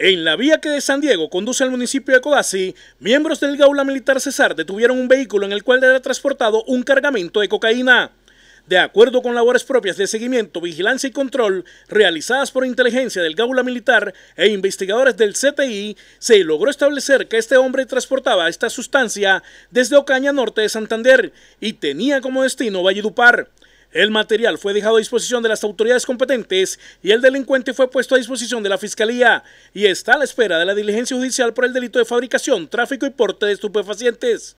En la vía que de San Diego conduce al municipio de Codazzi, miembros del Gaula Militar Cesar detuvieron un vehículo en el cual era transportado un cargamento de cocaína. De acuerdo con labores propias de seguimiento, vigilancia y control realizadas por inteligencia del Gaula Militar e investigadores del CTI, se logró establecer que este hombre transportaba esta sustancia desde Ocaña Norte de Santander y tenía como destino Valledupar. El material fue dejado a disposición de las autoridades competentes y el delincuente fue puesto a disposición de la Fiscalía y está a la espera de la diligencia judicial por el delito de fabricación, tráfico y porte de estupefacientes.